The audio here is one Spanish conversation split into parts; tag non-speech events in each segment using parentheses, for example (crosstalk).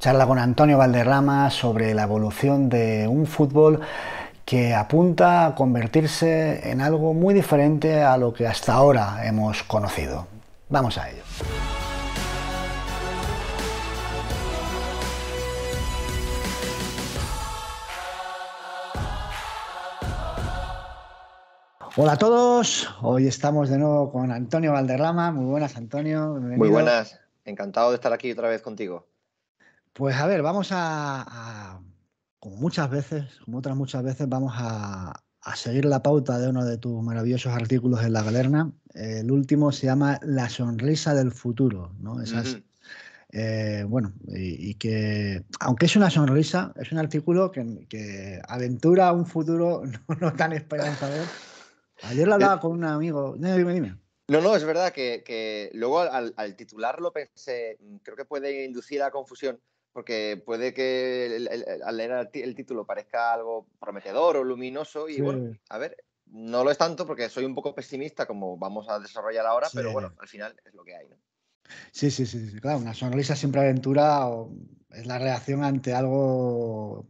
Charla con Antonio Valderrama sobre la evolución de un fútbol que apunta a convertirse en algo muy diferente a lo que hasta ahora hemos conocido. Vamos a ello. Hola a todos, hoy estamos de nuevo con Antonio Valderrama. Muy buenas, Antonio. Muy buenas, encantado de estar aquí otra vez contigo. Pues a ver, vamos a, como muchas veces, como otras muchas veces, vamos a, seguir la pauta de uno de tus maravillosos artículos en La Galerna. El último se llama La sonrisa del futuro, ¿no? Eh, bueno, y, que, aunque es una sonrisa, es un artículo que, aventura un futuro (laughs) no, tan esperanzador. Ayer lo hablaba eh, con un amigo. No, No, es verdad que, luego al, al, titularlo pensé, creo que puede inducir a confusión, porque puede que al leer el, título parezca algo prometedor o luminoso y bueno, a ver, no lo es tanto porque soy un poco pesimista como vamos a desarrollar ahora, pero bueno, al final es lo que hay, Sí, sí, sí, claro, una sonrisa siempre aventura es la reacción ante algo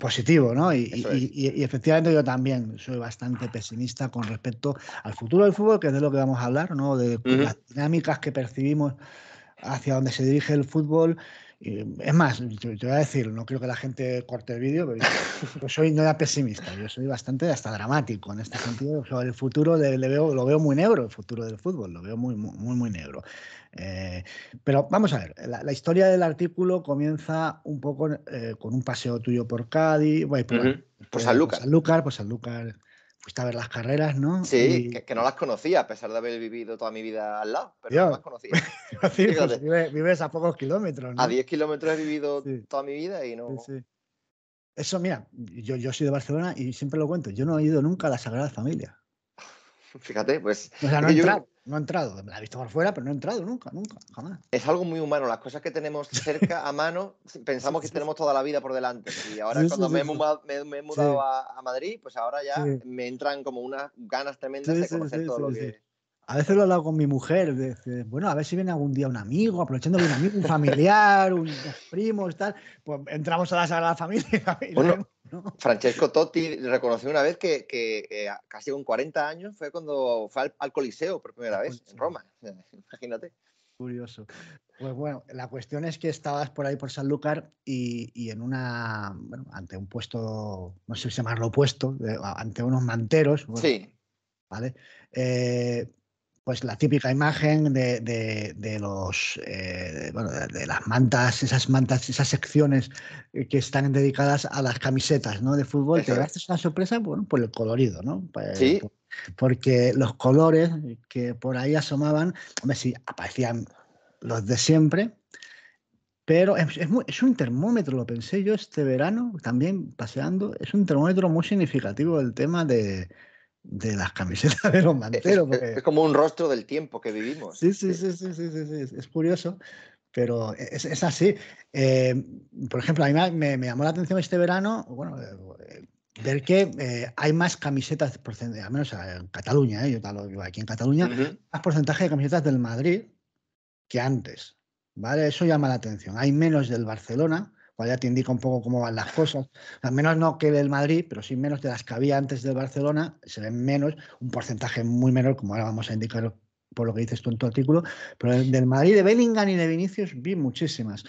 positivo, ¿no? Y, efectivamente yo también soy bastante pesimista con respecto al futuro del fútbol, que es de lo que vamos a hablar, ¿no? De las dinámicas que percibimos hacia donde se dirige el fútbol es más, te, voy a decir, no creo que la gente corte el vídeo, pero yo, no soy pesimista, yo soy bastante hasta dramático en este sentido. Sobre el futuro le, veo, lo veo muy negro, el futuro del fútbol, lo veo muy, muy, muy negro. Eh, pero vamos a ver, la, historia del artículo comienza un poco eh, con un paseo tuyo por Cádiz, bueno, por, uh -huh. Por eh, fuiste a ver las carreras, ¿no? Sí, que, no las conocía, a pesar de haber vivido toda mi vida al lado, pero no las conocía. sí, (laughs) pues vives, a pocos kilómetros, ¿no? A 10 kilómetros he vivido toda mi vida y no... Sí, Eso, mira, yo, yo soy de Barcelona y siempre lo cuento, yo no he ido nunca a la Sagrada Familia. (laughs) Fíjate, pues... No he entrado, me la he visto por fuera, pero no he entrado nunca, nunca, jamás. Es algo muy humano, las cosas que tenemos cerca a mano, pensamos que tenemos toda la vida por delante. Y ahora cuando me, He mudado, a, Madrid, pues ahora ya me entran como unas ganas tremendas de conocer todo lo que... A veces lo he hablado con mi mujer, de, bueno, a ver si viene algún día un amigo, aprovechando un amigo, un familiar, unos primos, tal, pues entramos a la Sagrada Familia. Y bueno, Francesco Totti reconoció una vez que, eh, casi con 40 años fue cuando fue al, Coliseo por primera vez en Roma. (laughs) Imagínate. Curioso. Pues bueno, la cuestión es que estabas por ahí por Sanlúcar y, y en una, bueno, ante un puesto, no sé si llamarlo puesto, ante unos manteros. sí. ¿Vale? Eh, pues la típica imagen de, de, los eh, bueno, de, las mantas, esas mantas, esas secciones que están dedicadas a las camisetas ¿no? de fútbol, que te una sorpresa bueno, por el colorido, ¿no? Pues, sí. Porque los colores que por ahí asomaban, hombre, si aparecían los de siempre, pero es, es, un termómetro, lo pensé yo este verano también paseando, es un termómetro muy significativo el tema de, de las camisetas de los manteros. Es, como un rostro del tiempo que vivimos. Sí, sí, sí, sí, sí, sí, es curioso, pero es, así. Em, por ejemplo, a mí me, llamó la atención este verano, bueno, eh, ver que eh, hay más camisetas, al menos en Cataluña, ¿eh? yo tal, vivo aquí en Cataluña, más porcentaje de camisetas del Madrid que antes. ¿vale? Eso llama la atención. Hay menos del Barcelona, cual te indica un poco cómo van las cosas. Al menos no que el Madrid, pero sí menos de las que había antes del Barcelona, se ven menos, un porcentaje muy menor, como ahora vamos a indicar por lo que dices tú en tu artículo, pero del Madrid de Bellingham y de Vinicius vi muchísimas.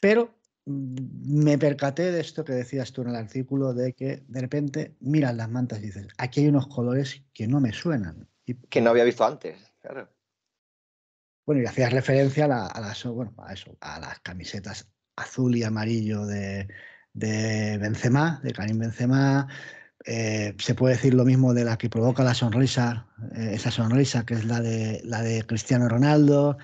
Pero mm, me percaté de esto que decías tú en el artículo, de que de repente miras las mantas y dices, aquí hay unos colores que no me suenan. Y... Que no había visto antes, claro. Bueno, y hacías referencia a, a las, bueno, a eso, a las camisetas azul y amarillo de, de Benzema, de Karim Benzema. Eh, se puede decir lo mismo de la que provoca la sonrisa, eh, esa sonrisa que es la de, la de Cristiano Ronaldo.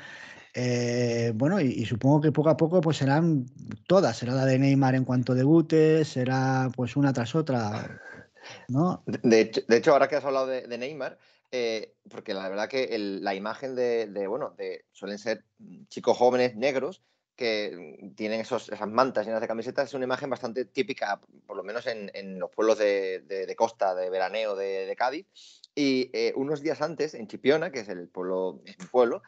Eh, bueno, y, supongo que poco a poco pues serán todas, será la de Neymar en cuanto debute, será pues una tras otra. De, hecho, ahora que has hablado de, Neymar, porque la verdad que la imagen de, de, bueno, de, suelen ser chicos jóvenes negros que tienen esas mantas llenas de camisetas, es una imagen bastante típica, por lo menos en, en los pueblos de, de, costa, de veraneo de, de Cádiz. Y eh, unos días antes, en Chipiona, que es el pueblo, es pueblo,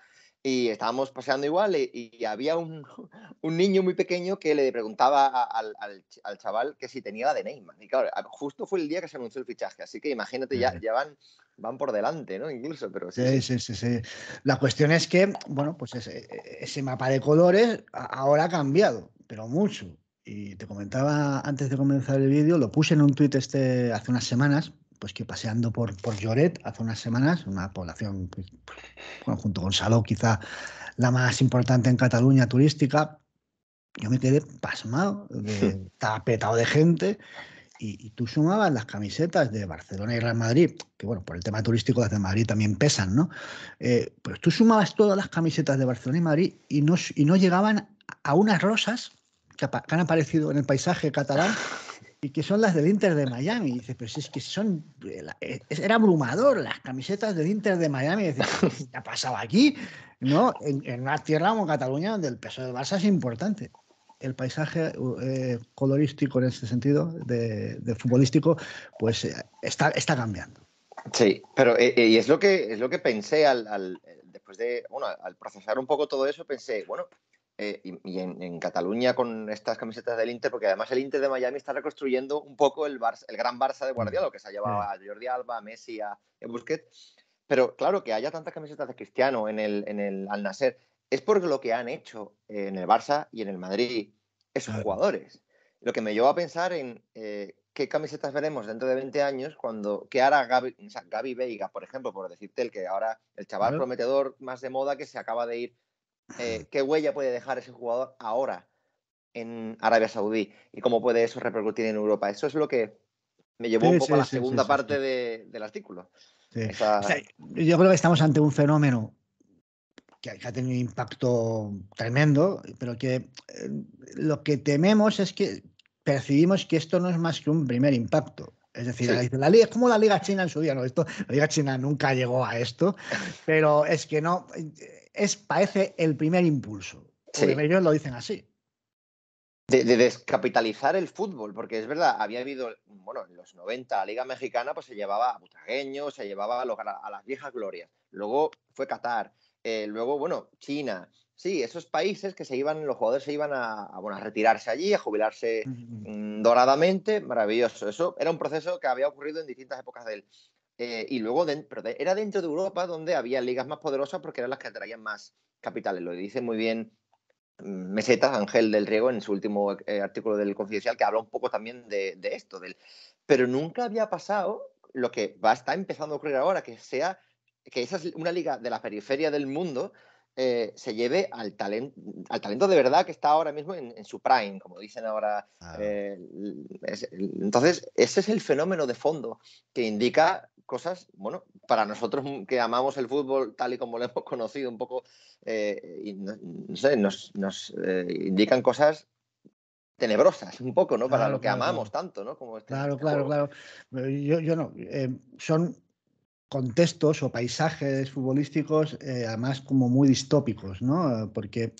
y estábamos paseando igual eh, y, había un, (laughs) un, niño muy pequeño que le preguntaba al, al, chaval que si tenía la de Neymar. Y claro, justo fue el día que se anunció el fichaje, así que imagínate, ya, ya van, van por delante, ¿no? Incluso, pero sí. Sí, sí, sí. La cuestión es que, bueno, pues ese, e, ese mapa de colores ahora ha cambiado, pero mucho. Y te comentaba antes de comenzar el vídeo, lo puse en un tuit este hace unas semanas, pues que paseando por, por Lloret hace unas semanas, una población, pues, junto con saló quizá la más importante en Cataluña turística, yo me quedé pasmado, de, hmm. estaba petado de gente. Y, tú sumabas las camisetas de Barcelona y Real Madrid, que bueno, por el tema turístico las de Madrid también pesan, ¿no? Eh, pues tú sumabas todas las camisetas de Barcelona y Madrid y no, y no llegaban a unas rosas que han aparecido en el paisaje catalán y que son las del Inter de Miami. dice dices, pero si es que son. Eh, eh, era abrumador las camisetas del Inter de Miami. Y ¿qué ha pasado aquí? ¿No? En, una tierra como Cataluña, donde el peso del Barça es importante. El paisaje eh, colorístico en ese sentido, de, futbolístico, pues está, está cambiando. Sí, pero y es lo que es lo que pensé al, al después de bueno al procesar un poco todo eso pensé bueno eh, y, en, Cataluña con estas camisetas del Inter, porque además el Inter de Miami está reconstruyendo un poco el, Barça, el gran Barça de mm, Guardiola, que se ha llevado a Jordi Alba, a Messi, a, Busquets. Pero claro, que haya tantas camisetas de Cristiano en el, en el Al nacer, es por lo que han hecho en el Barça y en el Madrid esos jugadores. Lo que me llevó a pensar en eh, qué camisetas veremos dentro de 20 años cuando qué hará Gaby, Veiga, por ejemplo, por decirte el que ahora el chaval prometedor más de moda que se acaba de ir eh, qué huella puede dejar ese jugador ahora en Arabia Saudí y cómo puede eso repercutir en Europa. Eso es lo que me llevó un poco a la segunda parte del artículo. yo creo que estamos ante un fenómeno que, ha tenido un impacto tremendo, pero que eh, lo que tememos es que percibimos que esto no es más que un primer impacto. Es decir, la, liga es como la liga china en su día, esto, la liga china nunca llegó a esto, (laughs) pero es que no, eh, es, parece el primer impulso. Sí. lo dicen así. De, descapitalizar el fútbol, porque es verdad, había habido, bueno, en los 90 la Liga Mexicana pues se llevaba a Butagueño, se llevaba a, las viejas glorias. Luego fue Qatar, eh, luego, bueno, China. Sí, esos países que se iban, los jugadores se iban a, retirarse allí, a jubilarse mm, doradamente, maravilloso. Eso era un proceso que había ocurrido en distintas épocas del, eh, y luego, era dentro de Europa donde había ligas más poderosas porque eran las que atraían más capitales. Lo dice muy bien mm, Meseta, Ángel del Riego, en su último eh, artículo del Confidencial, que habla un poco también de, esto. Del, pero nunca había pasado lo que va, está empezando a ocurrir ahora, que sea que esa es una liga de la periferia del mundo eh, se lleve al talento, al talento de verdad que está ahora mismo en, su prime, como dicen ahora. Eh, entonces, ese es el fenómeno de fondo que indica cosas, bueno, para nosotros que amamos el fútbol tal y como lo (laughs) hemos conocido un poco, eh, no, sé, nos, indican cosas tenebrosas un poco, ¿no? Para lo que amamos tanto, ¿no? Como este claro, este claro, claro. Yo, yo no. son contextos o paisajes futbolísticos, eh, además como muy distópicos, ¿no? Porque,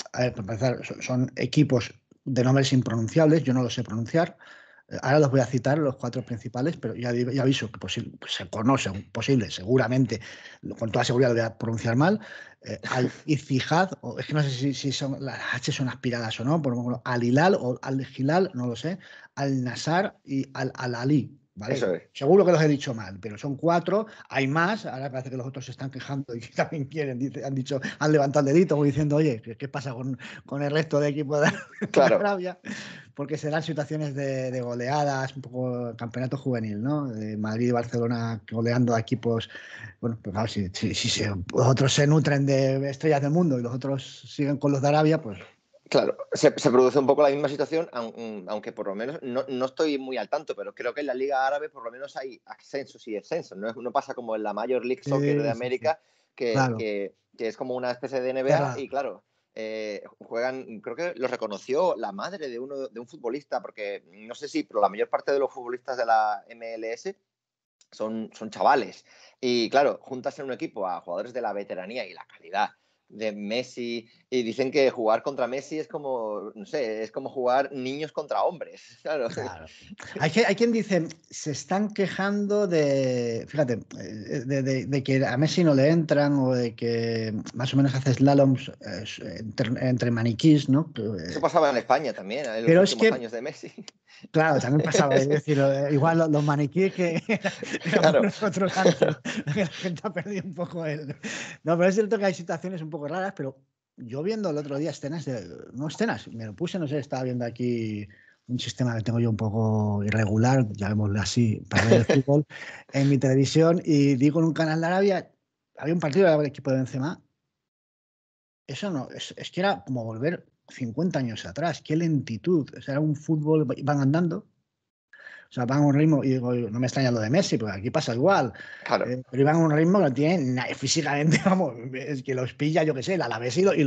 son, equipos de nombres impronunciables, yo no los sé pronunciar. Ahora los voy a citar los cuatro principales, pero ya, ya aviso que posible, se conocen, posible, seguramente, con toda seguridad lo voy a pronunciar mal. Eh, al Izijad, es que no sé si, las H son aspiradas o no, por ejemplo, Al Hilal o Al Gilal, no lo sé, Al Nasar y Al Al Ali, Seguro que los he dicho mal, pero son cuatro, hay más, ahora parece que los otros se están quejando y (laughs) también quieren, han dicho, han levantado el dedito diciendo, oye, ¿qué pasa con, el resto de equipo de, (laughs) Arabia? Porque serán situaciones de, de, goleadas, un poco campeonato juvenil, ¿no? De Madrid y Barcelona goleando a equipos, bueno, pues claro, si, si los otros se nutren de estrellas del mundo y los otros siguen con los de Arabia, pues Claro, se, produce un poco la misma situación, mm, aunque por lo menos no, estoy muy al tanto, pero creo que en la Liga Árabe por lo menos hay ascensos y descensos. No, no pasa como en la Major League Soccer de América, que, es como una especie de NBA y claro. Eh, juegan, creo que lo reconoció la madre de uno de un futbolista, porque no sé si, pero la mayor parte de los futbolistas de la MLS son, son chavales. Y claro, juntas en un equipo a jugadores de la veteranía y la calidad de Messi y dicen que jugar contra Messi es como, no sé, es como jugar niños contra hombres. (laughs) Claro. claro. Hay, hay, quien dice, se están quejando de, fíjate, eh, de, que a Messi no le entran o de que más o menos hace slaloms eh, entre, maniquís, ¿no? Eh, Eso pasaba en España también, en los últimos años de Messi. (laughs) Claro, también pasaba, es decir, igual los, maniquís maniquíes que (laughs) claro. nosotros antes, la gente ha perdido un poco él No, pero es cierto que hay situaciones un poco raras, pero yo viendo el otro día escenas de. No escenas, me lo puse, no sé, estaba viendo aquí un sistema que tengo yo un poco irregular, llamémosle así, para ver el (laughs) fútbol, en mi televisión, y digo en un canal de Arabia, había un partido del equipo de Benzema. Eso no, es, que era como volver 50 años atrás, qué lentitud, era un fútbol, van andando, o sea, van a un ritmo, y digo, no me extraña lo de Messi, porque aquí pasa igual. Claro. Eh, pero van a un ritmo que no tienen (laughs) físicamente, vamos, que los pilla, yo qué sé, la vez, y, los, y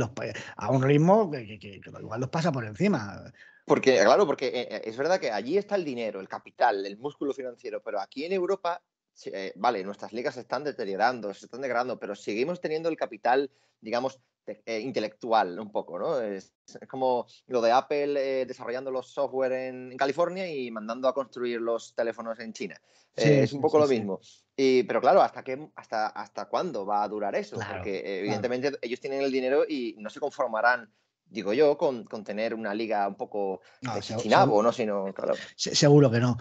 a un ritmo que, igual los pasa por encima. Porque, claro, porque eh, eh, es verdad que allí está el dinero, el capital, el músculo financiero, pero aquí en Europa vale, nuestras ligas se están deteriorando, se están degradando, pero seguimos teniendo el capital, digamos, eh, intelectual un poco, ¿no? Es, como lo de Apple eh, desarrollando los software en, California y mandando a construir los teléfonos en China. Eh, es un poco lo mismo. Y, pero claro, ¿hasta, qué, hasta, ¿hasta cuándo va a durar eso? Porque evidentemente ellos tienen el dinero y no se conformarán digo yo, con, tener una liga un poco no, ¿no? Sino, Seguro que no.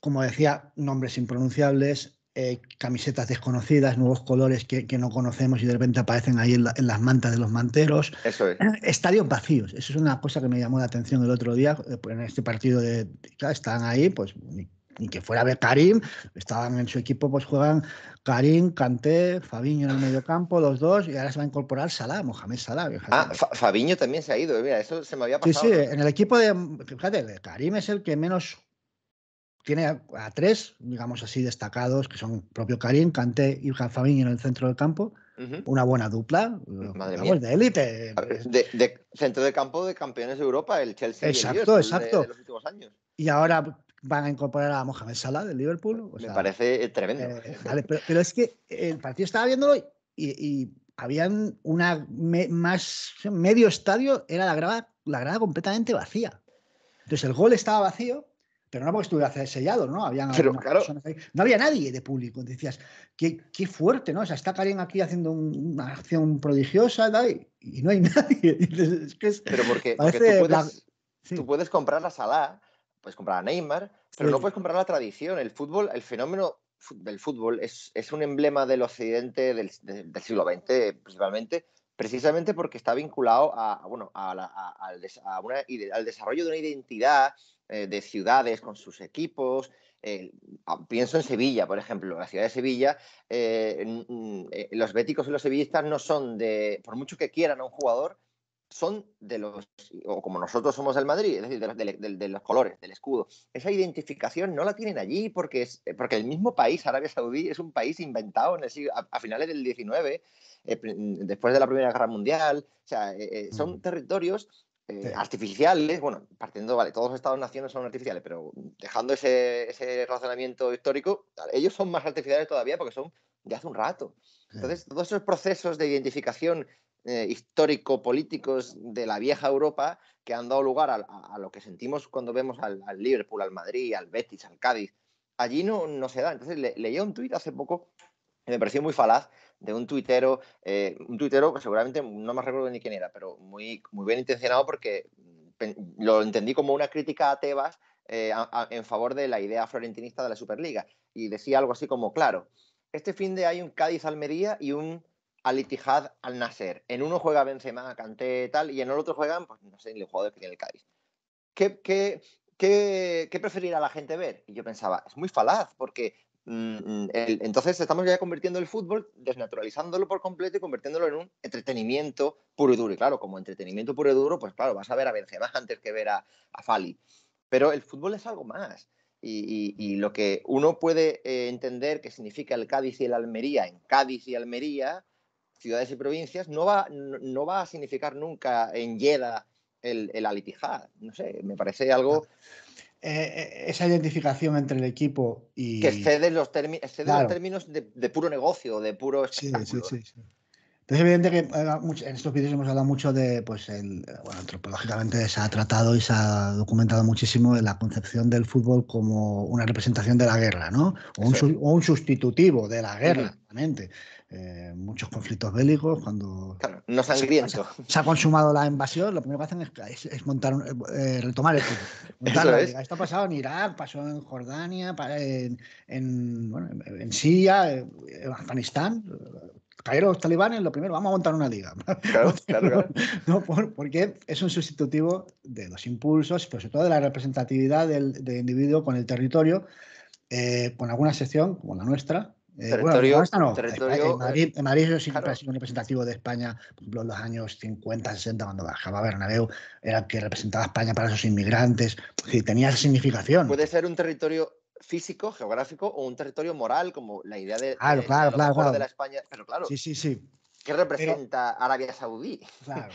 Como decía, nombres impronunciables, eh, camisetas desconocidas, nuevos colores que, no conocemos y de repente aparecen ahí en, las mantas de los manteros. (clears throat) Estadios vacíos. Eso es una cosa que me llamó la atención el otro día eh, pues, en este partido de. están ahí, pues ni, que fuera a ver Karim, estaban en su equipo, pues juegan Karim, Kanté, Fabiño en el medio campo, los dos, y ahora se va a incorporar Salah, Mohamed Salah. Ah, Fabiño también se ha ido, eh, mira, eso se me había pasado. Sí, sí, en el equipo de. Fíjate, Karim es el que menos tiene a, tres, digamos así, destacados, que son propio Karim, Kanté y Fabinho en el centro del campo. Una buena dupla, Madre de élite. De, centro de campo de campeones de Europa, el Chelsea. Exacto, exacto. años. Y ahora van a incorporar a Mohamed Salah del Liverpool. Me parece eh, tremendo. Eh, pero, es que el partido estaba viéndolo y, y habían una más medio estadio, era la grada, la grada completamente vacía. Entonces el gol estaba vacío pero no porque estuviera sellado, ¿no? Habían No había nadie de público. Decías, qué, qué fuerte, ¿no? O sea, está Karen aquí haciendo una acción prodigiosa ¿no? Y, no hay (laughs) nadie. Pero porque, tú, puedes, comprar la sala, puedes comprar a Neymar, pero no puedes comprar la tradición. El fútbol, el fenómeno del fútbol es, un emblema del occidente del, siglo XX, principalmente, precisamente porque está vinculado a, bueno, al desarrollo de una identidad eh, de ciudades con sus equipos. Eh, ah, pienso en Sevilla, por ejemplo, la ciudad de Sevilla, eh, los béticos y los sevillistas no son de, por mucho que quieran a un jugador, son de los, o como nosotros somos del Madrid, es decir, de los, colores, del escudo. Esa identificación no la tienen allí porque, es, porque el mismo país, Arabia Saudí, es un país inventado en a, finales del XIX, después de la Primera Guerra Mundial. O sea, son territorios artificiales, bueno, partiendo, vale, todos los estados-naciones son artificiales, pero dejando ese, razonamiento histórico, ellos son más artificiales todavía porque son de hace un rato. Entonces, todos esos procesos de identificación eh, histórico-políticos de la vieja Europa que han dado lugar a, lo que sentimos cuando vemos al, Liverpool, al Madrid, al Betis, al Cádiz, allí no, no se da. Entonces, le, leía un tuit hace poco, me pareció muy falaz, de un tuitero, eh, un tuitero que seguramente no me recuerdo ni quién era, pero muy, muy bien intencionado porque mm, lo entendí como una crítica a Tebas eh, en favor de la idea florentinista de la Superliga. Y decía algo así como, claro, este fin de hay un Cádiz-Almería y un alitijad al-Nasser. En uno juega Benzema, Kanté, tal, y en el otro juegan, pues no sé, ni jugador jugador que tiene el Cádiz. ¿Qué, qué, qué, qué preferirá la gente ver? Y yo pensaba, es muy falaz, porque Mm, mm, entonces estamos ya convirtiendo el fútbol, desnaturalizándolo por completo y convirtiéndolo en un entretenimiento puro y duro. Y claro, como entretenimiento puro y duro, pues claro, vas a ver a Benzema (laughs) antes que ver a, a Fali. Pero el fútbol es algo más. Y, lo que uno puede eh, entender que significa el Cádiz y el Almería, en Cádiz y Almería, ciudades y provincias, no va, va a significar nunca en Yeda el, el No sé, me parece algo... Eh, eh, esa identificación entre el equipo y. Que excede los, términos de, puro negocio, de puro espectáculo. Sí, sí, sí, Entonces, evidente que eh, en estos vídeos hemos hablado mucho de, pues, bueno, antropológicamente se ha tratado y se ha documentado muchísimo de la concepción del fútbol como una representación de la guerra, ¿no? O, un, o un, sustitutivo de la guerra, realmente. Eh, muchos conflictos bélicos, cuando Se, ha consumado la invasión, lo primero que hacen es, montar, eh, retomar el (laughs) Esto ha pasado en Irak, pasó en Jordania, en, Siria, eh, en Afganistán. Cayeron los talibanes, lo primero, vamos a montar una liga. (laughs) porque es un sustitutivo de los impulsos, pero sobre todo de la representatividad del, individuo con el territorio, con alguna sección, como la nuestra, territorio, en Madrid, representativo de España, por ejemplo, en los años 50, 60, cuando bajaba Bernabéu, era el que representaba a España para esos inmigrantes, tenía esa significación. Puede ser un territorio físico, geográfico, o un territorio moral, como la idea de, la de, claro, la España. Pero claro, sí, sí, sí. ¿qué representa Arabia Saudí? Claro.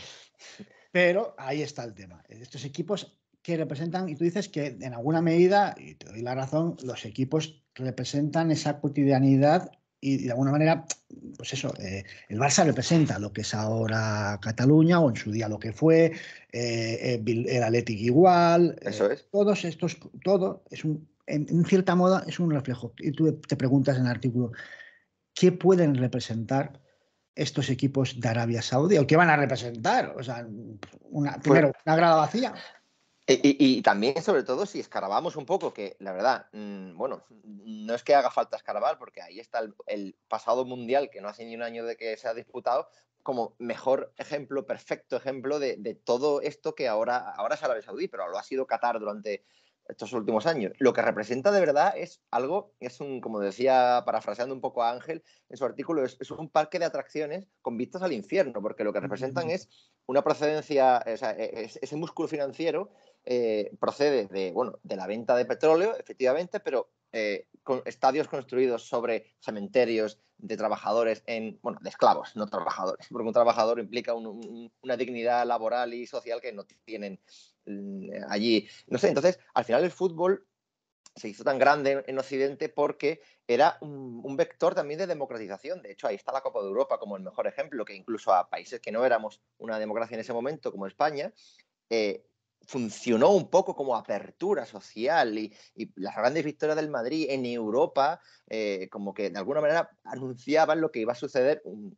Pero ahí está el tema. Estos equipos que representan, y tú dices que en alguna medida, y te doy la razón, los equipos representan esa cotidianidad y, de alguna manera, pues eso, eh, el Barça representa lo que es ahora Cataluña o en su día lo que fue, eh, eh, el Athletic igual. Eso Todos estos, todo es un, en, cierta moda es un reflejo. Y tú te preguntas en el artículo, ¿qué pueden representar estos equipos de Arabia Saudí? ¿O qué van a representar? O sea, una, pues primero, una grada vacía. Eh, y, también, sobre todo, si escarabamos un poco, que la verdad, mm, bueno, no es que haga falta escarabar, porque ahí está el, pasado mundial, que no hace ni un año de que se ha disputado, como mejor ejemplo, perfecto ejemplo de, todo esto que ahora, ahora es Arabia Saudí, pero lo ha sido Qatar durante estos últimos años. Lo que representa de verdad es algo, es un, como decía, parafraseando un poco a Ángel en su artículo, es, un parque de atracciones con vistas al infierno, porque lo que representan es una procedencia, e, e, ese músculo financiero eh, procede de, bueno, de la venta de petróleo, efectivamente, pero eh, con estadios construidos sobre cementerios de trabajadores en, bueno, de esclavos, no trabajadores, porque un trabajador implica una dignidad laboral y social que no tienen mm, allí. No sé, entonces, al final el fútbol se hizo tan grande en Occidente porque era un, vector también de democratización. De hecho, ahí está la Copa de Europa como el mejor ejemplo, que incluso a países que no éramos una democracia en ese momento, como España, eh, funcionó un poco como apertura social y, las grandes victorias del Madrid en Europa eh, como que de alguna manera anunciaban lo que iba a suceder un,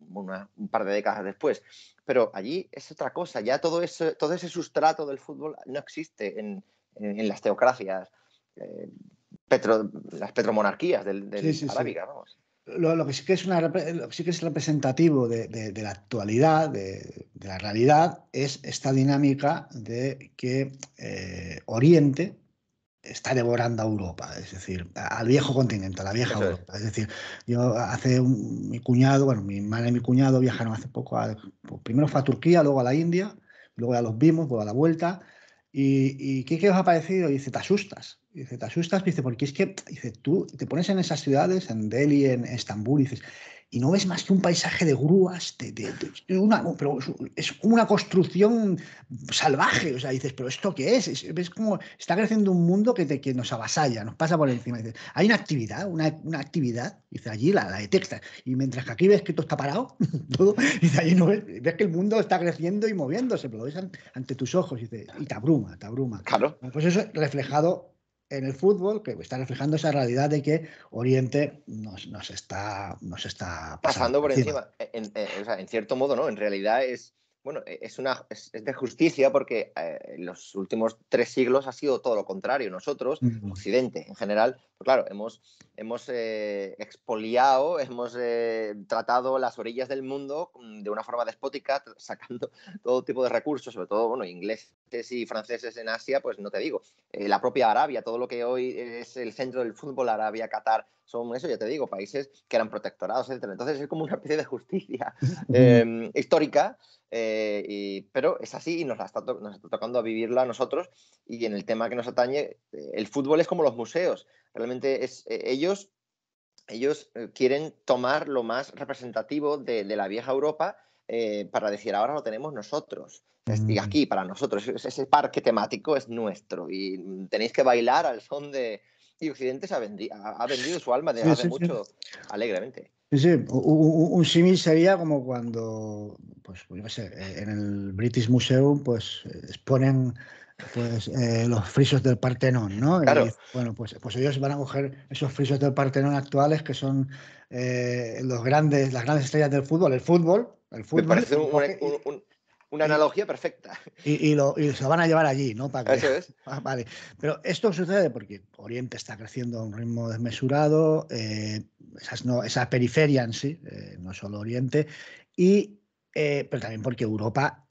par de décadas después. Pero allí es otra cosa, ya todo, eso, todo ese sustrato del fútbol no existe en, las teocracias, eh, las petromonarquías del, del sí, Vamos lo, que sí que es representativo de, la actualidad, de, la realidad, es esta dinámica de que eh, Oriente está devorando a Europa, es decir, al viejo continente, a la vieja Europa. Es. decir, yo hace mi cuñado, bueno, mi madre y mi cuñado viajaron hace poco, a, pues primero fue a Turquía, luego a la India, luego ya los vimos, luego a la vuelta. ¿Y, qué, qué os ha parecido? Y dice, te asustas dice, te asustas, dice, porque es que, dice, tú te pones en esas ciudades, en Delhi, en Estambul, y dices, y no ves más que un paisaje de grúas, es como una construcción salvaje, o sea, dices, pero ¿esto qué es? ves como está creciendo un mundo que, te, nos avasalla, nos pasa por encima. Dices, hay una actividad, una, una actividad, dice, allí la, la detectas, y mientras que aquí ves que todo está parado, (laughs) todo, dice, no ves, ves que el mundo está creciendo y moviéndose, pero lo ves ante tus ojos, dice, y te abruma, te abruma. Claro. Pues eso es reflejado en el fútbol que está reflejando esa realidad de que Oriente nos, nos está, nos está pasando, por encima. E, e, en, cierto modo, ¿no? En realidad es bueno, e-, es, una, de justicia porque eh, en los últimos tres siglos ha sido todo lo contrario. Nosotros, Occidente en general, pues claro, hemos, hemos eh, expoliado, (laughs) hemos eh, tratado las orillas del mundo mm, de una forma despótica, sacando (laughs) todo tipo de recursos, sobre todo, bueno, ingleses y franceses en Asia, pues no te digo. la propia Arabia, todo lo que hoy es el centro del fútbol, Arabia, Qatar, son eso, ya te digo, países que eran protectorados, etc. Entonces es como una especie de justicia (laughs) em, histórica eh, pero es así y nos, está tocando a vivirla a nosotros y en el tema que nos atañe, eh, el fútbol es como los museos, realmente eh, ellos, ellos quieren tomar lo más representativo de, la vieja Europa para decir ahora lo tenemos nosotros. Y mm. aquí, para nosotros, ese parque temático es nuestro y tenéis que bailar al son de... Y Occidente ha, ha vendido su alma de hace mucho alegremente. Sí, un, un símil sería como cuando, pues, pues yo no sé, eh, en el British Museum, pues exponen pues, eh, los frisos del Partenón, ¿no? Claro. bueno, pues, pues ellos van a coger esos frisos del Partenón actuales que son eh, los grandes, las grandes estrellas del fútbol, el fútbol. El fútbol Me parece un, una analogía perfecta. Y, y, lo, van a llevar allí, ¿no? Para Eso (laughs) ah, Vale. Pero esto sucede porque Oriente está creciendo a un ritmo desmesurado, eh, esas, no, esa periferia en sí, eh, no solo Oriente, y, eh, pero también porque Europa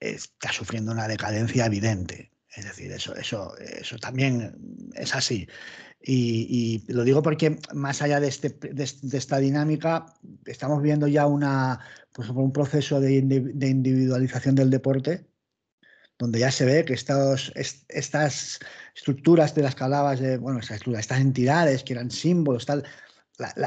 está sufriendo una decadencia evidente. Es decir, eso, eso, eso también es así. Y, lo digo porque más allá de, este, de esta dinámica, estamos viendo ya una pues, por un proceso de, de individualización del deporte, donde ya se ve que estas estructuras de las calabas, de, bueno, estas entidades que eran símbolos, tal,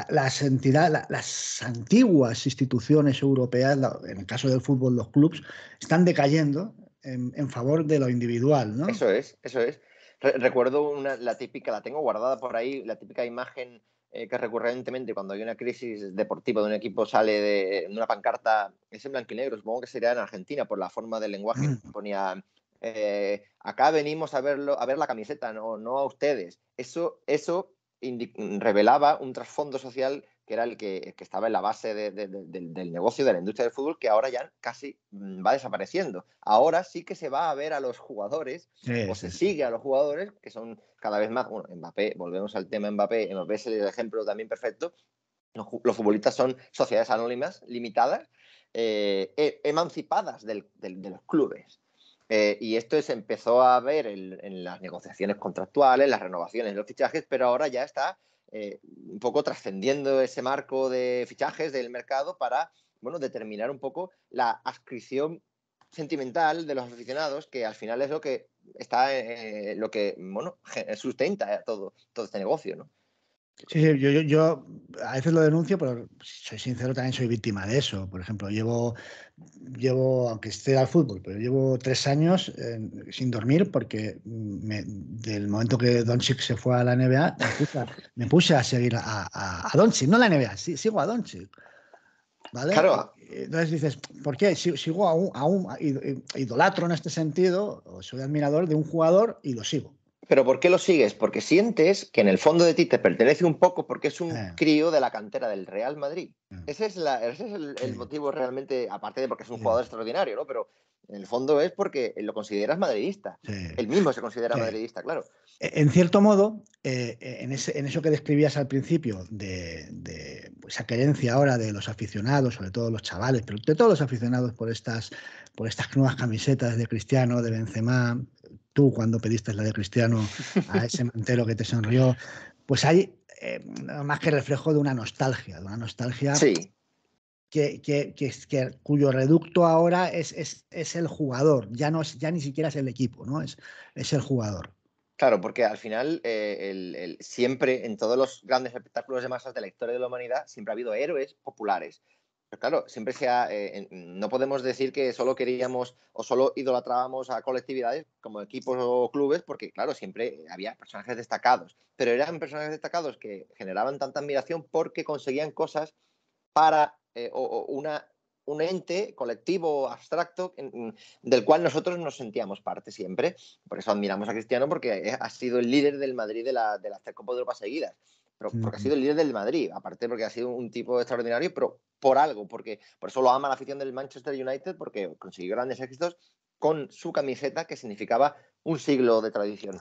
las entidades, las antiguas instituciones europeas, en el caso del fútbol, los clubes, están decayendo en, favor de lo individual, ¿no? Eso es, eso es. Recuerdo una, la típica, la tengo guardada por ahí, la típica imagen eh, que recurrentemente cuando hay una crisis deportiva de un equipo sale de una pancarta, es en blanco y negro, supongo que sería en Argentina por la forma del lenguaje, mm. ponía, eh, acá venimos a, verlo, a ver la camiseta, no, no a ustedes. Eso, eso revelaba un trasfondo social que era el que, estaba en la base del negocio de la industria del fútbol, que ahora ya casi mm, va desapareciendo. Ahora sí que se va a ver a los jugadores, o se sigue a los jugadores, que son cada vez más, bueno, Mbappé, volvemos al tema Mbappé, Mbappé es el ejemplo también perfecto, los, futbolistas son sociedades anónimas, limitadas, eh, e-, emancipadas de los clubes. Eh, y esto se empezó a ver en, las negociaciones contractuales, las renovaciones, los fichajes, pero ahora ya está eh, un poco trascendiendo ese marco de fichajes del mercado para bueno, determinar un poco la adscripción sentimental de los aficionados, que al final es lo que está eh, lo que sustenta eh, todo, todo este negocio, ¿no? Sí, yo, yo, a veces lo denuncio, pero si soy sincero, también soy víctima de eso. Por ejemplo, llevo, llevo aunque esté al fútbol, pero llevo tres años eh, sin dormir porque del momento que Doncic se fue a la NBA, me puse a, seguir a, a, no la NBA, sigo a Doncic. ¿Vale? Eh, entonces dices, ¿por qué? Sigo a un, a un idolatro en este sentido, soy admirador de un jugador y lo sigo. ¿Pero por qué lo sigues? Porque sientes que en el fondo de ti te pertenece un poco porque es un ah. crío de la cantera del Real Madrid. Ah. Ese es, el, motivo realmente, aparte de porque es un jugador extraordinario, ¿no? Pero en el fondo es porque lo consideras madridista. Él mismo se considera madridista, claro. E, en cierto modo, eh, en, eso que describías al principio, de, pues, esa querencia ahora de los aficionados, sobre todo los chavales, pero de todos los aficionados por estas, por estas nuevas camisetas de Cristiano, de Benzema, tú cuando pediste la de Cristiano a ese mantero que te sonrió, pues hay eh, más que reflejo de una nostalgia, de una nostalgia que, cuyo reducto ahora es, el jugador, ya, no es, ya ni siquiera es el equipo, ¿no? es, es el jugador. Claro, porque al final eh, siempre en todos los grandes espectáculos de masas de la historia de la humanidad siempre ha habido héroes populares claro, siempre sea, eh, no podemos decir que solo queríamos o solo idolatrábamos a colectividades como equipos o clubes, porque claro, siempre había personajes destacados, pero eran personajes destacados que generaban tanta admiración porque conseguían cosas para eh, un ente colectivo abstracto del cual nosotros nos sentíamos parte siempre. Por eso admiramos a Cristiano porque eh, ha sido el líder del Madrid de, las tres Copas de Europa seguidas porque ha sido el líder del Madrid, aparte porque ha sido un tipo extraordinario, pero por algo, porque por eso lo ama la afición del Manchester United, porque consiguió grandes éxitos con su camiseta que significaba un siglo de tradición.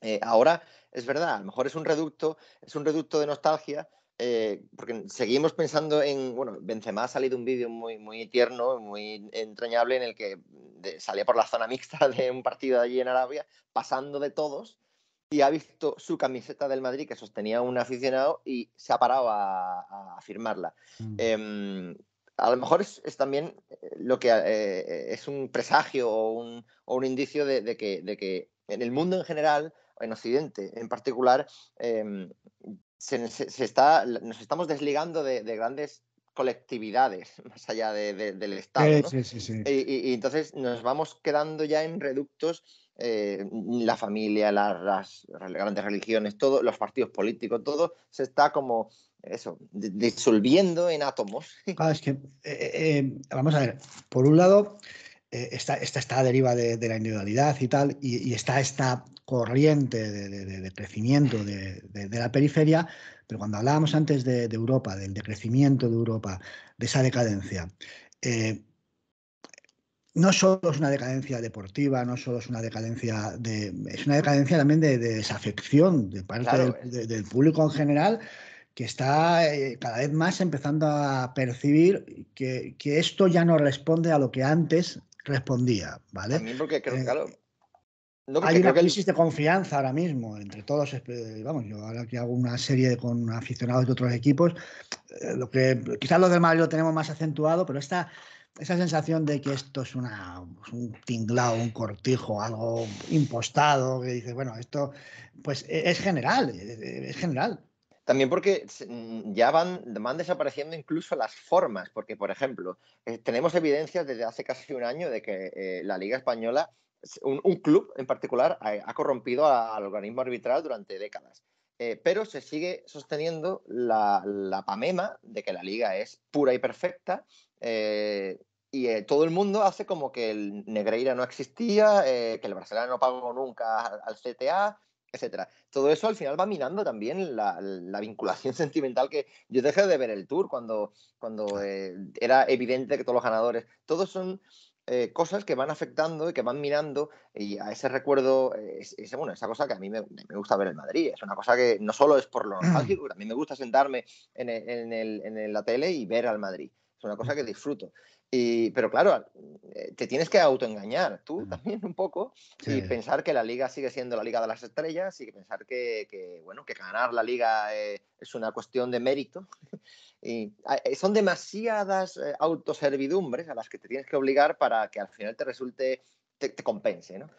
Eh, ahora, es verdad, a lo mejor es un reducto, es un reducto de nostalgia, eh, porque seguimos pensando en, bueno, Benzema ha salido un vídeo muy, muy tierno, muy entrañable, en el que salía por la zona mixta (laughs) de un partido allí en Arabia, pasando de todos, y ha visto su camiseta del Madrid que sostenía un aficionado y se ha parado a, firmarla. Mm. Em, a lo mejor es, también eh, lo que eh, eh, es un presagio o un, o un indicio de, de, que, en el mundo en general, en Occidente en particular, em, se, está, nos estamos desligando de, grandes colectividades, (laughs) más allá del Estado. y, entonces nos vamos quedando ya en reductos eh, la familia, las, grandes religiones, todos los partidos políticos, todo se está como eso, disolviendo en átomos. (laughs) Ah, eh, eh, vamos a ver, por un lado, está, esta deriva de, la individualidad y tal, y, está esta corriente de, de crecimiento de, la periferia, pero cuando hablábamos antes de, Europa, del decrecimiento de Europa, de esa decadencia, no solo es una decadencia deportiva, no solo es una decadencia de. es una decadencia también de, desafección de parte del, público en general, que está eh, cada vez más empezando a percibir que, que, esto ya no responde a lo que antes respondía, ¿vale? También porque eh, claro. hay una crisis de confianza ahora mismo entre todos. Eh, vamos, yo ahora que hago una serie con aficionados de otros equipos, lo que quizás los del Madrid lo tenemos más acentuado, pero esta, esa sensación de que esto es una, pues, un tinglado un cortijo, algo impostado, que dices, bueno, esto pues e-, es general, e-, e-, es general. También porque ya van, van desapareciendo incluso las formas, porque por ejemplo, eh, tenemos evidencias desde hace casi un año de que eh, la Liga Española, un, club en particular, ha, corrompido al organismo arbitral durante décadas. Eh, pero se sigue sosteniendo la, la, pamema de que la liga es pura y perfecta eh, y eh, todo el mundo hace como que el Negreira no existía, eh, que el Barcelona no pagó nunca al CTA, etcétera. Todo eso al final va minando también la, vinculación (laughs) sentimental que yo dejé de ver el tour cuando, cuando era evidente que todos los ganadores, todos son cosas que van afectando y que van minando y a ese recuerdo, es, bueno, esa cosa que a mí me, gusta ver en Madrid, es una cosa que no solo es por lo (clears throat) nostálgico, a mí me gusta sentarme en la tele y ver al Madrid una cosa que disfruto. Y, pero claro, eh, te tienes que autoengañar tú también un poco y pensar que la liga sigue siendo la liga de las estrellas y pensar que, bueno, que ganar la liga eh, es una cuestión de mérito. y eh, son demasiadas autoservidumbres a las que te tienes que obligar para que al final te resulte, te, te compense, ¿no?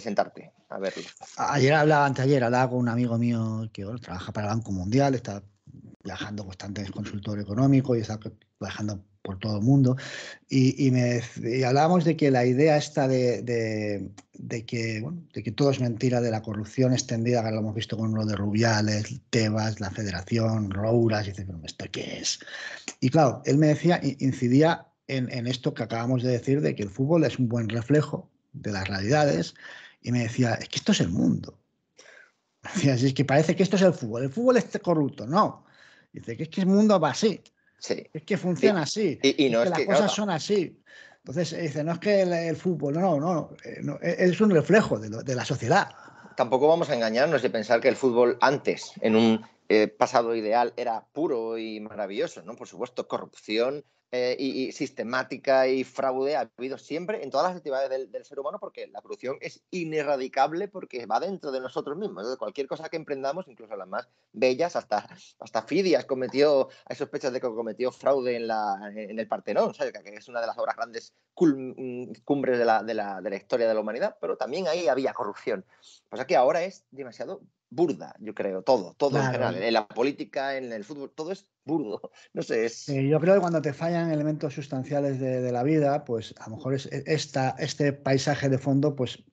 sentarte a verlo. Ayer hablaba, ayer hablaba con un amigo mío que bueno, trabaja para el Banco Mundial, está viajando constantemente es consultor económico y está viajando por todo el mundo. Y, y, me, y hablábamos de que la idea esta de, de, que, de que todo es mentira, de la corrupción extendida, que lo hemos visto con lo de Rubiales, Tebas, la Federación, Rouras, y dice, ¿esto qué es? Y claro, él me decía, incidía en, en esto que acabamos de decir, de que el fútbol es un buen reflejo de las realidades, y me decía, es que esto es el mundo es que parece que esto es el fútbol, el fútbol es corrupto, no. Dice que es que el mundo va así. Es que funciona así. Y, no es, que, las cosas son así. Entonces eh, dice, no es que el, fútbol, no, no, eh, no, eh, es un reflejo de la sociedad tampoco vamos a engañarnos de pensar que el fútbol antes, en un eh, pasado ideal era puro y maravilloso, ¿no? Por supuesto, corrupción eh, y, sistemática y fraude ha habido siempre en todas las actividades del, ser humano porque la corrupción es ineradicable porque va dentro de nosotros mismos. de cualquier cosa que emprendamos, incluso las más bellas, hasta, hasta Fidias cometió, hay sospechas de que cometió fraude en, la, en el Partenón, ¿sabes? que es una de las obras grandes mm, cumbres de la, de, la, de la historia de la humanidad, pero también ahí había corrupción. sea pues que ahora es demasiado burda, yo creo, todo, todo en general, la política, en el fútbol, todo es burdo, (laughs) no sé, yo creo que cuando te fallan elementos sustanciales de, la vida, pues a lo mejor e, esta, este paisaje de fondo, pues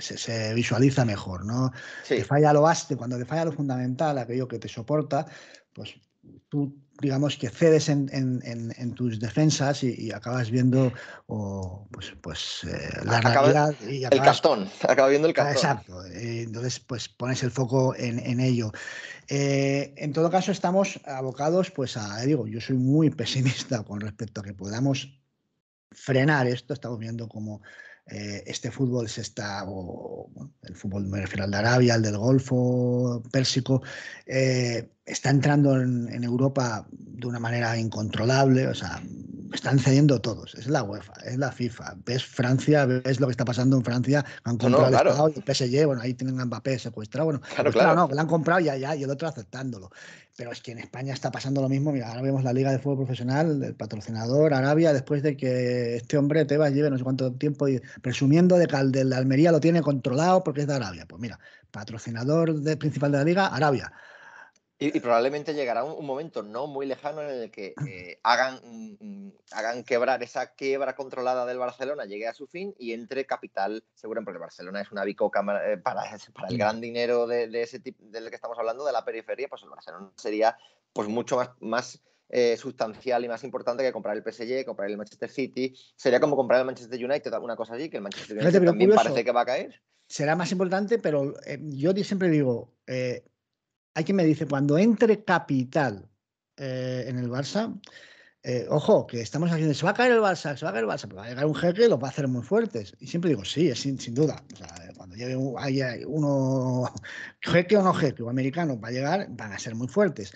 se, visualiza mejor, ¿no? Sí. falla lo haste, cuando te falla lo fundamental, aquello que te soporta, pues tú digamos, que cedes en, tus defensas y, acabas viendo pues, pues eh, la realidad. Y el castón, (laughs) acaba viendo el castón. Exacto, eh, entonces pues pones el foco en, ello. Eh, en todo caso, estamos abocados pues a, digo, yo soy muy (laughs) pesimista con respecto a que podamos frenar esto, estamos viendo como eh, este fútbol se está, el fútbol me refiero al de Arabia, al del Golfo Pérsico, eh, está entrando en, en, Europa de una manera incontrolable, o sea, están cediendo todos. Es la UEFA, es la FIFA. Ves Francia, ves lo que está pasando en Francia. Han comprado el, PSG, bueno, ahí tienen a Mbappé secuestrado. Bueno, claro, pues claro. no, lo han comprado ya, ya, y el otro aceptándolo. Pero es que en España está pasando lo mismo. Mira, ahora vemos la Liga de Fútbol Profesional, el patrocinador Arabia, después de que este hombre Tebas lleve no sé cuánto tiempo presumiendo de que el de la Almería lo tiene controlado porque es de Arabia. Pues mira, patrocinador de, principal de la Liga, Arabia. Y, probablemente llegará un, momento no muy lejano en el que eh, hagan, mm, mm, hagan quebrar esa quiebra controlada del Barcelona, llegue a su fin y entre capital seguro, porque Barcelona es una bicoca eh, para, (laughs) para el mm. gran dinero de, ese tipo del que estamos hablando, de la periferia, pues el Barcelona sería pues mucho más, eh, sustancial y más importante que comprar el PSG, comprar el Manchester City. Sería como comprar el Manchester United, alguna cosa así, que el Manchester United parece que va a caer. Será más importante, pero yo siempre digo, hay quien me dice, cuando entre capital eh, en el Barça, eh, ojo, que estamos haciendo, se va a caer el Barça, se va a caer el Barça, pero va a llegar un jeque y los va a hacer muy fuertes. Y siempre digo, sí, sin, duda. cuando llegue un, uno, (laughs) jeque o no jeque, o americano, va a llegar, van a ser muy fuertes.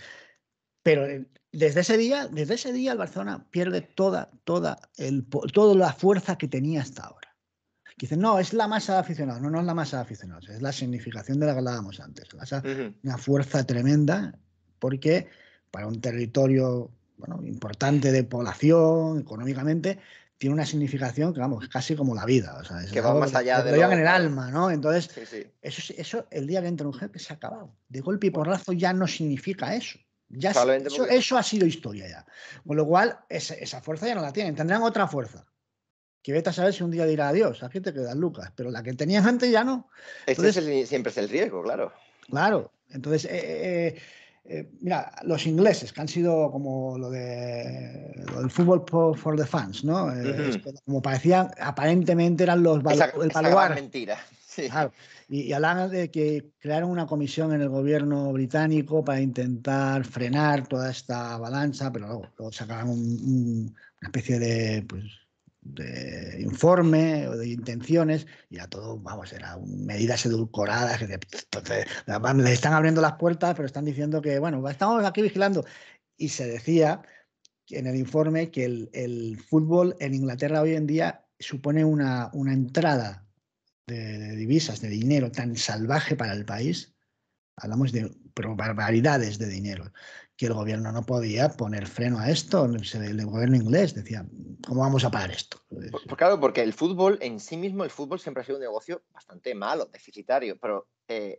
Pero eh, desde ese día, desde ese día el Barcelona pierde toda, toda, el, toda la fuerza que tenía hasta ahora dicen, no, es la masa de aficionados. No, no es la masa de aficionados, es la significación de la que hablábamos antes. La Una fuerza tremenda, porque para un territorio bueno, importante de población, económicamente, tiene una significación que, vamos, casi como la vida. O sea, que va más allá que, de. Lo en el alma, ¿no? Entonces, Eso, eso, el día que entra un jefe se ha acabado. De golpe y porrazo ya no significa eso. Ya eso, eso, ha sido historia ya. Con lo cual, esa fuerza ya no la tienen. Tendrán otra fuerza que vete a saber si un día dirá adiós, ¿A aquí te quedas Lucas, pero la que tenías antes ya no. Este entonces, este siempre es el riesgo, claro. Claro, entonces, eh, eh, eh, mira, los ingleses, que han sido como lo, de, lo del fútbol for, the fans, ¿no? Como parecían, aparentemente eran los baluares. mentira. Sí. Y, y, hablan de que crearon una comisión en el gobierno británico para intentar frenar toda esta balanza, pero luego, sacaron una especie de pues, de informe o de intenciones, y a todo, vamos, eran medidas edulcoradas, entonces le están abriendo las puertas, pero están diciendo que, bueno, estamos aquí vigilando. Y se decía en el informe que el, el fútbol en Inglaterra hoy en día supone una, una entrada de divisas, de dinero tan salvaje para el país, hablamos de barbaridades de dinero, que el gobierno no podía poner freno a esto, el gobierno inglés decía, ¿cómo vamos a pagar esto? Por, claro, porque el fútbol en sí mismo, el fútbol siempre ha sido un negocio bastante malo, deficitario, pero eh,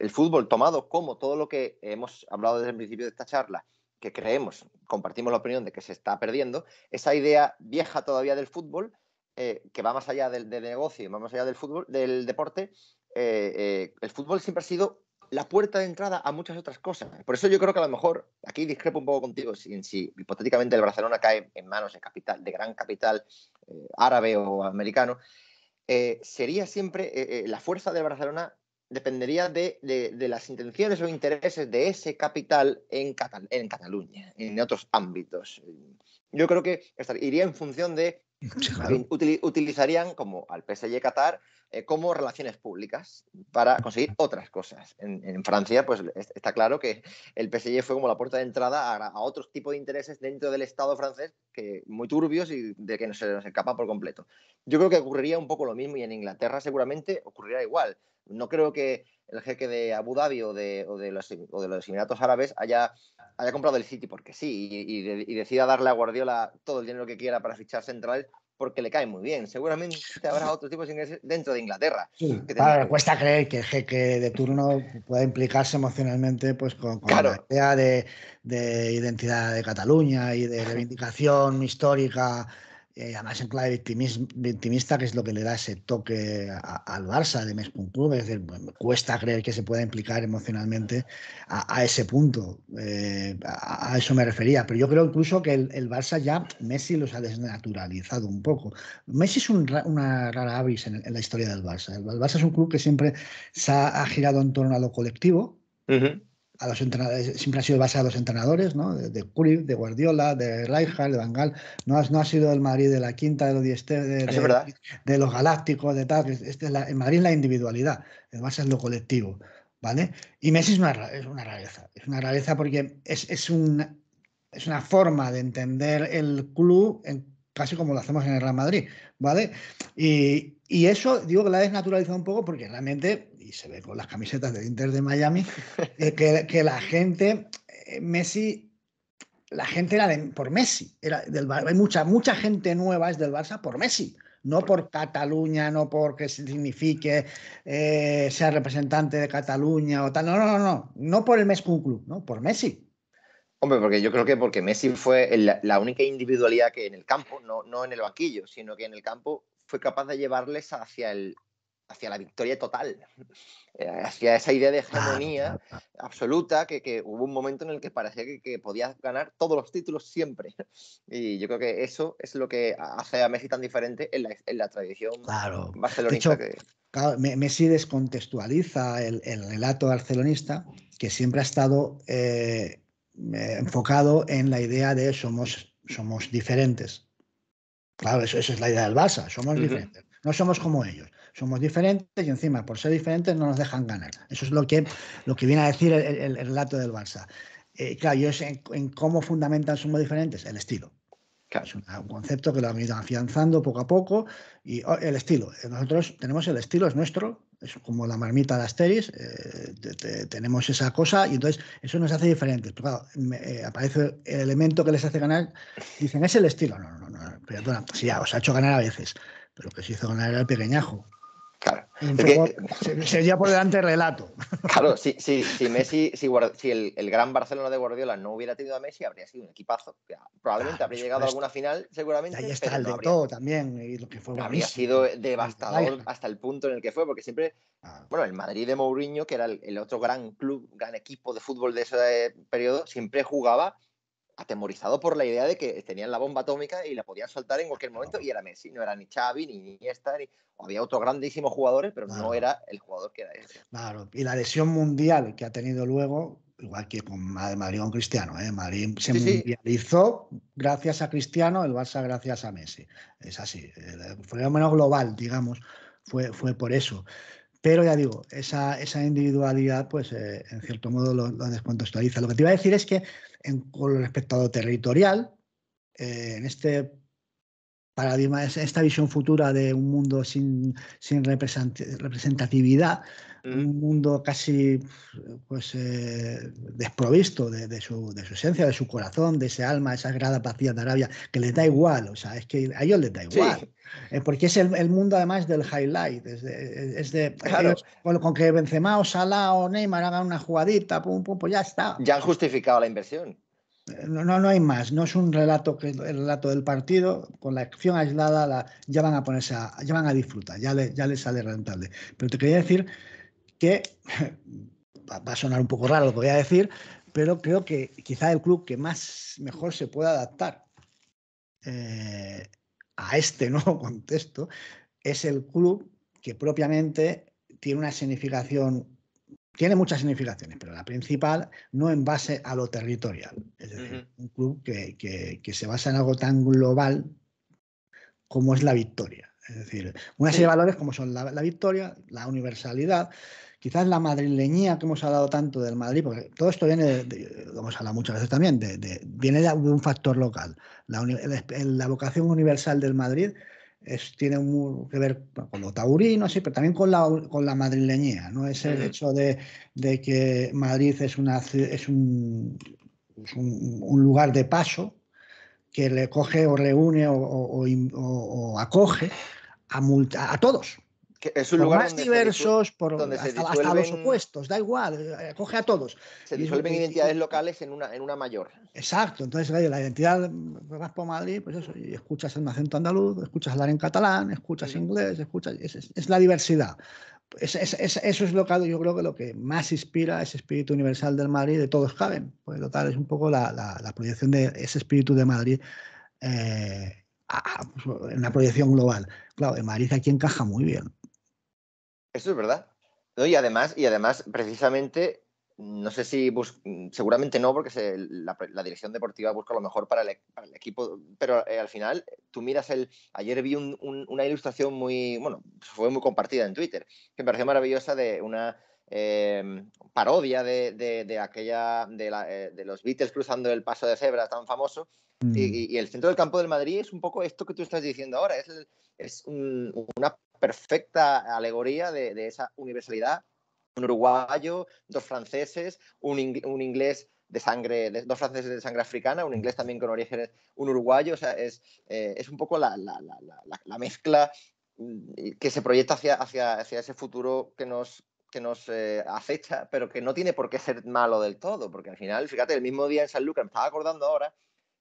el, fútbol tomado como todo lo que hemos hablado desde el principio de esta charla, que creemos, compartimos la opinión de que se está perdiendo, esa idea vieja todavía del fútbol, eh, que va más allá del, negocio, va más allá del fútbol, del deporte, eh, el fútbol siempre ha sido la puerta de entrada a muchas otras cosas. Por eso yo creo que a lo mejor, aquí discrepo un poco contigo, si, si hipotéticamente el Barcelona cae en manos de, capital, de gran capital eh, árabe o americano, eh, sería siempre eh, la fuerza del Barcelona dependería de, las intenciones o intereses de ese capital en, en Cataluña, en otros ámbitos. Yo creo que iría en función de, utilizarían como al PSG Qatar, eh, como relaciones públicas para conseguir otras cosas. En, Francia, pues está claro que el PSG fue como la puerta de entrada a, otros tipos de intereses dentro del Estado francés que muy turbios y de que no se nos escapa por completo. Yo creo que ocurriría un poco lo mismo y en Inglaterra seguramente ocurrirá igual. No creo que el jeque de Abu Dhabi o de, los, o Emiratos Árabes haya, haya comprado el City porque sí y, decida darle a Guardiola todo el dinero que quiera para fichar centrales porque le cae muy bien. Seguramente habrá (laughs) otro tipo dentro de Inglaterra. cuesta creer que el jeque de turno pueda implicarse emocionalmente pues, con, la idea de, de, identidad de Cataluña y de reivindicación histórica además en clave victimista, que es lo que le da ese toque al Barça de mes club, es decir, pues, me cuesta creer que se pueda implicar emocionalmente a, ese punto, eh, a, eso me refería, pero yo creo incluso que el, Barça ya, Messi los ha desnaturalizado un poco, Messi es una rara avis en, la historia del Barça, el, Barça es un club que siempre se ha, girado en torno a lo colectivo, a entrenadores, siempre ha sido base a los eh, entrenadores, ¿no? De, de de Guardiola, de Rijkaard, de Bangal. No, no ha sido el Madrid de la quinta, de los de, de, los galácticos, de tal. Este es en Madrid es la individualidad, el Barça es lo colectivo, ¿vale? Y Messi es una, rareza, es una rareza porque es, es, una, es una forma de entender el club casi como lo hacemos en el Real Madrid, ¿vale? Y, y eso digo que la desnaturaliza un poco porque realmente y se ve con las camisetas del Inter de Miami, eh, que, la gente, eh, Messi, la gente era por Messi, era del, hay mucha, mucha gente nueva es del Barça por Messi, no por Cataluña, no porque signifique eh, ser representante de Cataluña o tal, no, no, no, no, no por el mes Club, no, por Messi. Hombre, porque yo creo que porque Messi fue la, única individualidad que en el campo, no, no en el banquillo, sino que en el campo fue capaz de llevarles hacia el, hacia la victoria total, eh, hacia esa idea de hegemonía absoluta que, hubo un momento en el que parecía que, que, podías ganar todos los títulos siempre. (laughs) Y yo creo que eso es lo que hace a Messi tan diferente en la, tradición claro. barcelonista. que... Messi descontextualiza el, relato barcelonista que siempre ha estado eh, eh, enfocado en la idea de somos, somos diferentes. Claro, esa es la idea del Barça, somos diferentes, no somos como ellos. Somos diferentes y encima, por ser diferentes, no nos dejan ganar. Eso es lo que, lo que viene a decir el, relato del Barça. Eh, claro, yo es en, cómo fundamentan somos diferentes, el estilo. Es un, concepto que lo han ido afianzando poco a poco y oh, el estilo. Nosotros tenemos el estilo, es nuestro, es como la marmita de Asteris, eh, tenemos esa cosa y entonces eso nos hace diferentes. claro, eh, aparece el elemento que les hace ganar, dicen, es el estilo. No, no, no, no perdona, ya os ha hecho ganar a veces, pero que se hizo ganar era el pequeñajo. Claro. sería por delante el relato. (laughs) Claro, si, si, si Messi, si, el, gran Barcelona de Guardiola no hubiera tenido a Messi, habría sido un equipazo. Probablemente habría llegado a alguna final, seguramente. Ahí está el de todo también, Habría sido devastador hasta el punto en el que fue, porque siempre, bueno, el Madrid de Mourinho, que era el, el, otro gran club, gran equipo de fútbol de ese eh, periodo, siempre jugaba atemorizado por la idea de que tenían la bomba atómica y la podían soltar en cualquier momento y era Messi, no era ni Xavi, ni Iniesta, ni... había otros grandísimos jugadores, pero no era el jugador que era ese. Claro, y la lesión mundial que ha tenido luego, igual que con Madrid con Cristiano, ¿eh? Madrid se mundializó gracias a Cristiano, el Barça gracias a Messi. Es así, el menos global, digamos, fue, fue por eso. Pero ya digo, esa, esa individualidad, pues eh, en cierto modo lo descontextualiza. Lo que te iba a decir es que en, con respecto a territorial, eh, en este paradigma, esta visión futura de un mundo sin, sin representatividad, mm. un mundo casi pues, eh, desprovisto de, de, su, de, su, esencia, de su corazón, de ese alma, esa gradas vacías de Arabia, que les da mm. igual, o sea, es que a ellos les da igual. Eh, porque es el, mundo además del highlight, es de, con, con, que Benzema o Salah o Neymar hagan una jugadita, pum, pum, pues ya está. Ya han justificado la inversión. No, no, hay más, no es un relato que el relato del partido, con la acción aislada la, ya van a ponerse ya van a disfrutar, ya, ya les sale rentable. Pero te quería decir que (laughs) va a sonar un poco raro lo que voy a decir, pero creo que quizá el club que más mejor se pueda adaptar eh, a este (laughs) nuevo contexto es el club que propiamente tiene una significación tiene muchas significaciones, pero la principal no en base a lo territorial. Es decir, un club que, se basa en algo tan global como es la victoria. Es decir, una serie de valores como son la, victoria, la universalidad, quizás la madrileñía que hemos hablado tanto del Madrid, porque todo esto viene, vamos a lo hemos muchas veces también, viene de un factor local. la, vocación universal del Madrid tiene que ver con lo taurino, pero también con la, con la madrileñía, ¿no? Es el hecho de, que Madrid es, una, es, un, un, lugar de paso que le coge o reúne o, acoge a, a todos, que es un lugar más donde diversos, por donde hasta, los opuestos, da igual, eh, coge a todos. Se disuelven identidades locales en una, en una mayor. Exacto, entonces la identidad por Madrid, pues eso, y escuchas el acento andaluz, escuchas hablar en catalán, escuchas inglés, escuchas, es, es, la diversidad. Es, es, eso es lo que yo creo que lo que más inspira ese espíritu universal del Madrid de todos caben. Pues total, es un poco la, la, proyección de ese espíritu de Madrid eh, pues, en una proyección global. Claro, en Madrid aquí encaja muy bien. Eso es verdad. y además, y además, precisamente, no sé si mm, seguramente no, porque la, dirección deportiva busca lo mejor para el, equipo, pero eh, al final tú miras el. Ayer vi una ilustración muy, bueno, fue muy compartida en Twitter, que me pareció maravillosa de una em, parodia de, aquella eh, de, los Beatles cruzando el paso de cebra tan famoso. Mm. Y, el centro del campo del Madrid es un poco esto que tú estás diciendo ahora, es, es una perfecta alegoría de, esa universalidad. Un uruguayo, dos franceses, un, inglés de sangre, dos franceses de sangre africana, un inglés también con orígenes, un uruguayo, o sea, es, eh, un poco la, mezcla mm, que se proyecta hacia, hacia, hacia ese futuro que nos, que nos eh, acecha, pero que no tiene por qué ser malo del todo, porque al final, fíjate, el mismo día en San Lucas, me estaba acordando ahora,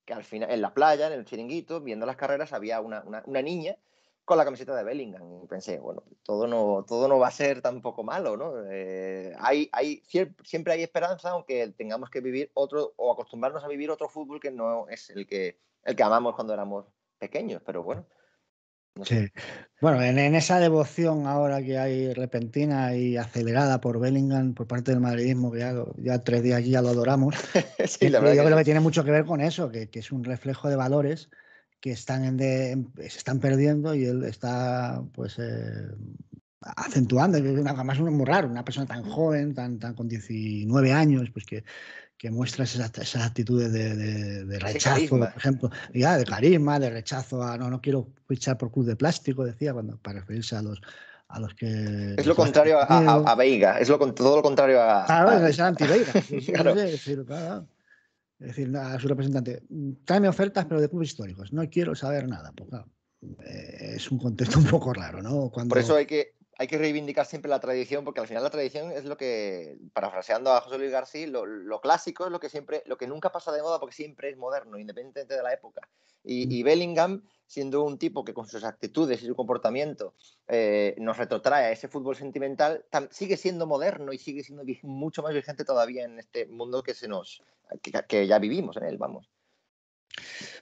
que al final, en la playa, en el chiringuito, viendo las carreras, había una, una niña con la camiseta de Bellingham. Y pensé, bueno, todo no, todo no va a ser tampoco malo, ¿no? Eh, hay, hay, siempre hay esperanza, aunque tengamos que vivir otro o acostumbrarnos a vivir otro fútbol que no es el que, el que amamos cuando éramos pequeños, pero bueno. sé. sí. Bueno, en, esa devoción ahora que hay repentina y acelerada por Bellingham, por parte del madridismo, que ya, ya tres días aquí ya lo adoramos, (laughs) la yo que creo que tiene mucho que ver con eso, que, que es un reflejo de valores que están en em, se están perdiendo y él está pues eh, acentuando, además es muy raro, una persona tan joven, tan, tan con 19 años, pues que, que muestra esas, actitudes de, rechazo, por ejemplo, ya, ah, de carisma, de rechazo a no, no quiero fichar por club de plástico, decía, cuando, para referirse a los, a los que... Es lo contrario a, Veiga, es lo, todo lo contrario a... Claro, es anti-Veiga. claro. Es decir, a su representante, tráeme ofertas, pero de clubes históricos. No quiero saber nada. porque eh, es un contexto (laughs) un poco raro, ¿no? Cuando... Por eso hay que, hay que reivindicar siempre la tradición, porque al final la tradición es lo que, parafraseando a José Luis García, lo, clásico es lo que siempre, lo que nunca pasa de moda porque siempre es moderno, independientemente de la época. Y, mm. Bellingham, siendo un tipo que con sus actitudes y su comportamiento eh, nos retrotrae a ese fútbol sentimental, sigue siendo moderno y sigue siendo mucho más vigente todavía en este mundo que se nos, que ya vivimos en él, vamos.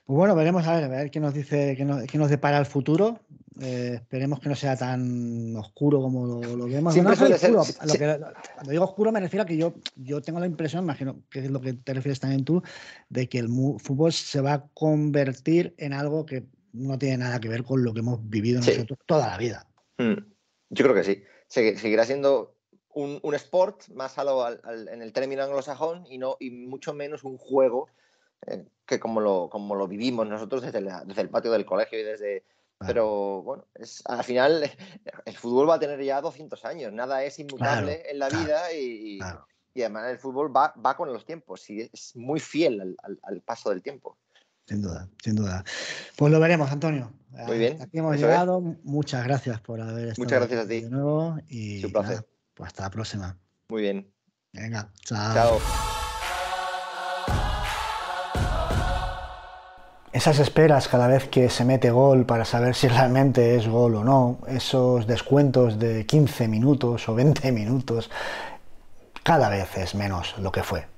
Pues bueno, veremos a ver, a ver qué nos dice, qué nos, depara el futuro. Eh, esperemos que no sea tan oscuro como lo, vemos. oscuro. cuando digo oscuro me refiero a que yo, yo tengo la impresión, imagino que es lo que te refieres también tú, de que el fútbol se va a convertir en algo que no tiene nada que ver con lo que hemos vivido nosotros toda la vida. Hmm. Yo creo que sí. Seguirá siendo un, sport más algo en el término anglosajón y, no, y mucho menos un juego eh, que como lo, como lo vivimos nosotros desde, desde el patio del colegio y desde... Pero bueno, es, al final (laughs) el fútbol va a tener ya 200 años, nada es inmutable en la vida y, y, además el fútbol va, va, con los tiempos y es muy fiel al, paso del tiempo. Sin duda, sin duda. Pues lo veremos, Antonio. Muy bien. Aquí hemos llegado. Muchas gracias por haber estado. Muchas gracias a ti. De nuevo. Y, pues hasta la próxima. Muy bien. Venga, chao. Chao. Esas esperas cada vez que se mete gol para saber si realmente es gol o no, esos descuentos de 15 minutos o 20 minutos, cada vez es menos lo que fue.